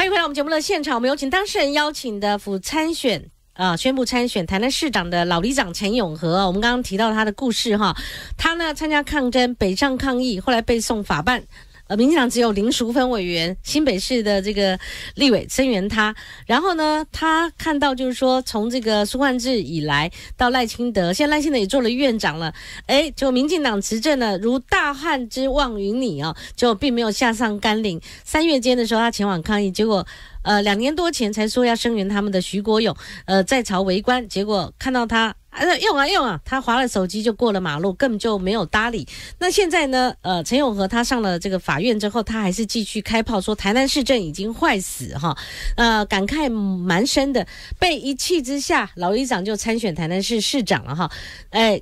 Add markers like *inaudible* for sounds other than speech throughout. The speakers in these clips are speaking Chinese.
欢迎回到我们节目的现场，我们有请当事人邀请的府参选啊，宣布参选台南市长的老里长陈永和。我们刚刚提到他的故事哈，他呢参加抗争，北上抗议，后来被送法办。呃，民进党只有林淑芬委员、新北市的这个立委声援他。然后呢，他看到就是说，从这个苏焕智以来到赖清德，现在赖清德也做了院长了。哎，就民进党执政了，如大旱之望云里哦，就并没有下上甘霖。三月间的时候，他前往抗议，结果，呃，两年多前才说要声援他们的徐国勇，呃，在朝为官，结果看到他。啊，用啊用啊！他划了手机就过了马路，根本就没有搭理。那现在呢？呃，陈永和他上了这个法院之后，他还是继续开炮说台南市政已经坏死哈。呃，感慨蛮深的。被一气之下，老里长就参选台南市市长了哈。哎，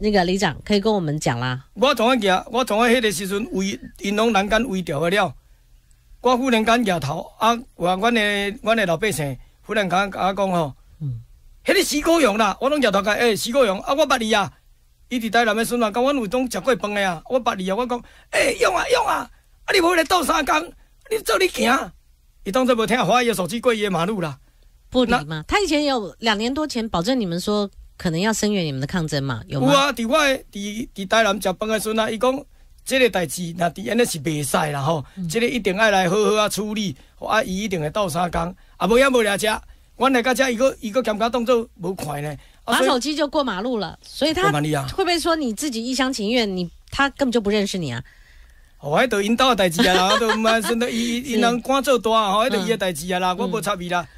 那个里长可以跟我们讲啦。我从安举，我从安迄个时阵围，因拢难杆围掉的了。我忽然间摇头啊！我我的我的老百姓然间敢敢讲吼。迄个徐国荣啦，我拢食大家，哎，徐国荣，啊，我捌你啊，伊伫台南的孙啊，甲阮有种食过饭的啊，我捌你啊，我讲，诶，用啊用啊，啊，你无来斗三工，你做你行，伊当时无听华的手机过伊的马路啦。不理嘛，他以前有两年多前，保证你们说，可能要声援你们的抗争嘛，有吗？有啊，伫我伫伫台南食饭的孙啊，伊讲，这个代志，那伫安尼是未使啦吼，这个一定爱来好好啊处理，啊伊一定会斗三工，啊无影无掠食。我内家只一个一个感觉动作无快呢，拿手机就过马路了，所以他会不会说你自己一厢情愿？你他根本就不认识你啊！我喺度引导代志啊啦，我唔系现在 *laughs* 伊伊人官做大吼，喺度伊嘅代志啊啦，我无插话啦。